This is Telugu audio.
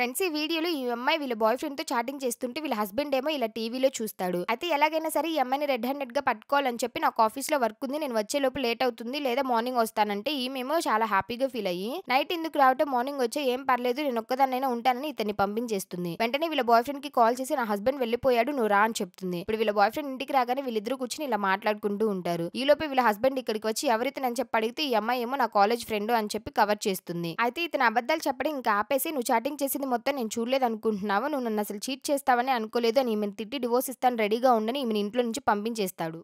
ఫ్రెండ్స్ ఈ వీడియోలో ఈ అమ్మాయి వీళ్ళ బాయ్ ఫ్రెండ్ తో చాటింగ్ చేస్తుంటే వీళ్ళ హస్బెండ్ ఏమో ఇలా టీవీలో చూస్తాడు అయితే ఎలాగైనా సరే ఈ అమ్మాయిని రెడ్ హ్యాండెడ్ గా పట్టుకోవాలని చెప్పి నాకు ఆఫీస్ లో వర్క్ ఉంది నేను వచ్చే లోపు లేట్ అవుతుంది లేదా మార్నింగ్ వస్తానంటే ఈమెమో చాలా హ్యాపీగా ఫీల్ అయ్యి నైట్ ఎందుకు రావటం మార్నింగ్ వచ్చే ఏం పర్లేదు నేను ఒక్కదానైనా ఉంటానని ఇతన్ని పంపించేస్తుంది వెంటనే వీళ్ళ బాయ్ ఫ్రెండ్ కి కాల్ చేసి నా హస్బెండ్ వెళ్ళిపోయాడు నువ్వు రా అని చెప్తుంది ఇప్పుడు వీళ్ళ బాయ్ ఫ్రెండ్ ఇంటికి రాగానే వీళ్ళిద్దరు కూర్చుని ఇలా మాట్లాడుకుంటూ ఉంటారు ఈ లోపే వీళ్ళ హస్బెండ్ ఇక్కడికి వచ్చి ఎవరైతే నేను చెప్పి అడిగితే ఈ అమ్మాయి ఏమో నా కాలేజ్ ఫ్రెండ్ అని చెప్పి కవర్ చేస్తుంది అయితే ఇతను అబద్దాలు చెప్పడం ఇంకా ఆపేసి నువ్వు చాటింగ్ చేసింది మొత్తం నేను చూడలేదు అనుకుంటున్నావా నువ్వు నన్ను అసలు చీట్ చేస్తావని అనుకోలేదు అని ఈమెను తిట్టి డివోర్స్ ఇస్తాను రెడీగా ఉండని ఈమెను ఇంట్లో నుంచి పంపించేస్తాడు